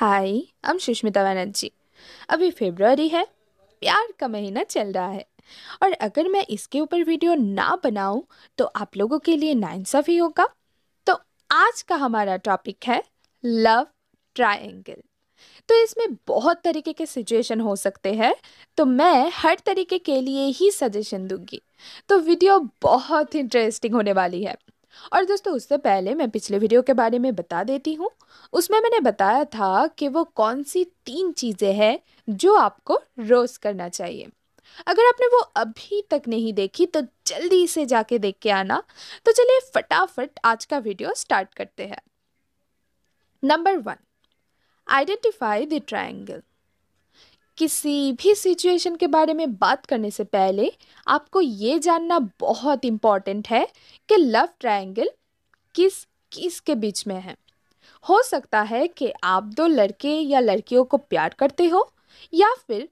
हाय हम सुष्मिता बनर्जी अभी फेबररी है प्यार का महीना चल रहा है और अगर मैं इसके ऊपर वीडियो ना बनाऊं तो आप लोगों के लिए ही होगा तो आज का हमारा टॉपिक है लव ट्रायंगल तो इसमें बहुत तरीके के सिचुएशन हो सकते हैं तो मैं हर तरीके के लिए ही सजेशन दूंगी तो वीडियो बहुत इंटरेस्टिंग होने वाली है और दोस्तों उससे पहले मैं पिछले वीडियो के बारे में बता देती हूँ उसमें मैंने बताया था कि वो कौन सी तीन चीज़ें हैं जो आपको रोज़ करना चाहिए अगर आपने वो अभी तक नहीं देखी तो जल्दी से जाके देख के आना तो चलिए फटाफट आज का वीडियो स्टार्ट करते हैं number one identify the triangle किसी भी सिचुएशन के बारे में बात करने से पहले आपको ये जानना बहुत इम्पॉर्टेंट है कि लव ट्रायंगल किस किस के बीच में है हो सकता है कि आप दो लड़के या लड़कियों को प्यार करते हो या फिर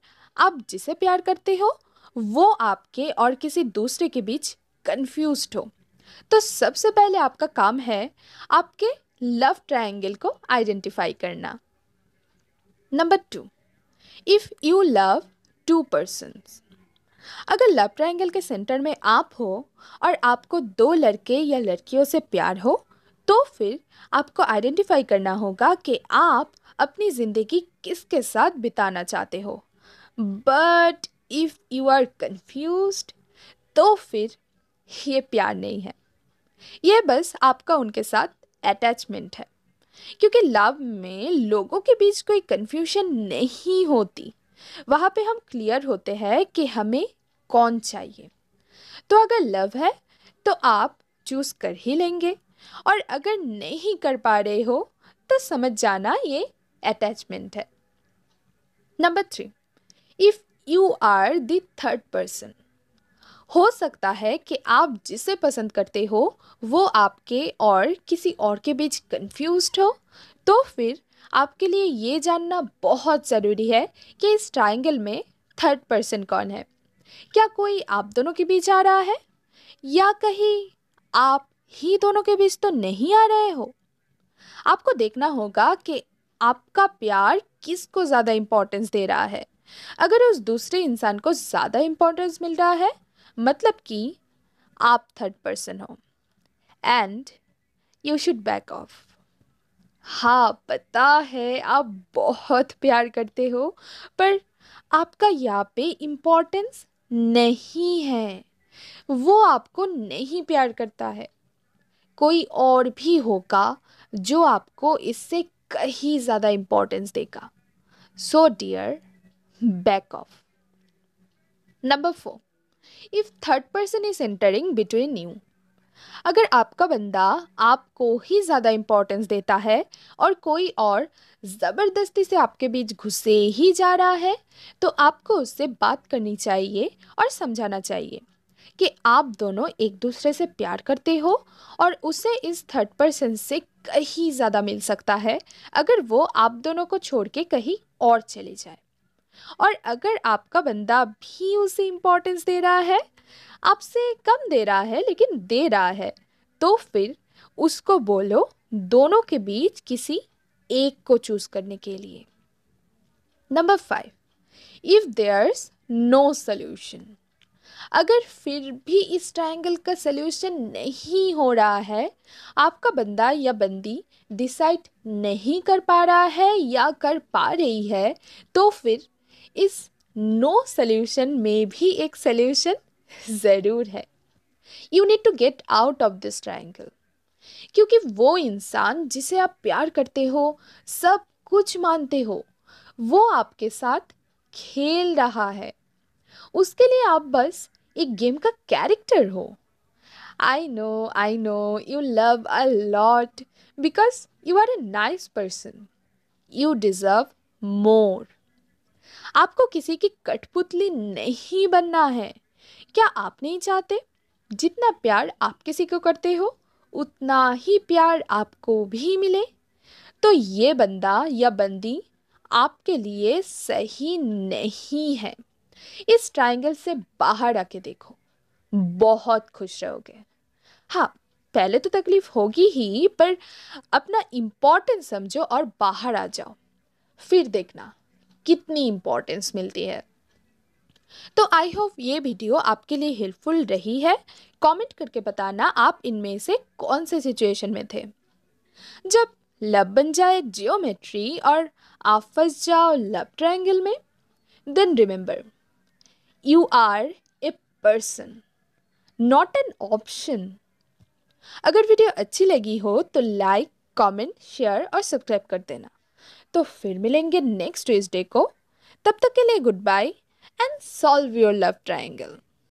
आप जिसे प्यार करते हो वो आपके और किसी दूसरे के बीच कन्फ्यूज हो तो सबसे पहले आपका काम है आपके लव ट्रायंगल को आइडेंटिफाई करना number two if you love two persons अगर लव ट्रायंगल के सेंटर में आप हो और आपको दो लड़के या लड़कियों से प्यार हो तो फिर आपको आइडेंटिफाई करना होगा कि आप अपनी ज़िंदगी किसके साथ बिताना चाहते हो but if you are confuse तो फिर ये प्यार नहीं है ये बस आपका उनके साथ अटैचमेंट है क्योंकि लव में लोगों के बीच कोई कन्फ्यूजन नहीं होती वहाँ पे हम क्लियर होते हैं कि हमें कौन चाहिए तो अगर लव है तो आप चूज़ कर ही लेंगे और अगर नहीं कर पा रहे हो तो समझ जाना ये अटैचमेंट है number three if you are the third person हो सकता है कि आप जिसे पसंद करते हो वो आपके और किसी और के बीच कंफ्यूज हो तो फिर आपके लिए ये जानना बहुत ज़रूरी है कि इस ट्राइंगल में थर्ड पर्सन कौन है क्या कोई आप दोनों के बीच आ रहा है या कहीं आप ही दोनों के बीच तो नहीं आ रहे हो आपको देखना होगा कि आपका प्यार किसको ज़्यादा इम्पोर्टेंस दे रहा है अगर उस दूसरे इंसान को ज़्यादा इम्पोर्टेंस मिल रहा है मतलब कि आप थर्ड पर्सन हो and you should back off हाँ पता है आप बहुत प्यार करते हो पर आपका यहाँ पे इम्पोर्टेंस नहीं है वो आपको नहीं प्यार करता है कोई और भी होगा जो आपको इससे कहीं ज़्यादा इम्पोर्टेंस देगा so dear back off number four if third person is entering between you अगर आपका बंदा आपको ही ज़्यादा इम्पोर्टेंस देता है और कोई और ज़बरदस्ती से आपके बीच घुसे ही जा रहा है तो आपको उससे बात करनी चाहिए और समझाना चाहिए कि आप दोनों एक दूसरे से प्यार करते हो और उसे इस थर्ड पर्सन से कहीं ज़्यादा मिल सकता है अगर वो आप दोनों को छोड़ के कहीं और चले जाए और अगर आपका बंदा भी उसे इम्पोर्टेंस दे रहा है आपसे कम दे रहा है लेकिन दे रहा है तो फिर उसको बोलो दोनों के बीच किसी एक को चूज करने के लिए number five if there's no solution अगर फिर भी इस ट्रायंगल का सल्यूशन नहीं हो रहा है आपका बंदा या बंदी डिसाइड नहीं कर पा रहा है या कर पा रही है तो फिर इस नो no में भी एक सल्यूशन ज़रूर है you need to get out of this triangle क्योंकि वो इंसान जिसे आप प्यार करते हो सब कुछ मानते हो वो आपके साथ खेल रहा है उसके लिए आप बस एक गेम का कैरेक्टर हो I know I know you love a lot because you are a nice person you deserve more आपको किसी की कठपुतली नहीं बनना है क्या आप नहीं चाहते जितना प्यार आप किसी को करते हो उतना ही प्यार आपको भी मिले तो ये बंदा या बंदी आपके लिए सही नहीं है इस ट्रायंगल से बाहर आके देखो बहुत खुश रहोगे हाँ पहले तो तकलीफ होगी ही पर अपना इम्पोर्टेंस समझो और बाहर आ जाओ फिर देखना कितनी इम्पोर्टेंस मिलती है तो आई होप ये वीडियो आपके लिए हेल्पफुल रही है कमेंट करके बताना आप इनमें से कौन से सिचुएशन में थे जब लब बन जाए जियोमेट्री और आप फंस जाओ लब ट्रायंगल में then remember you are a person not an option अगर वीडियो अच्छी लगी हो तो लाइक कमेंट, शेयर और सब्सक्राइब कर देना तो फिर मिलेंगे नेक्स्ट ट्यूजडे को तब तक के लिए goodbye and solve your love triangle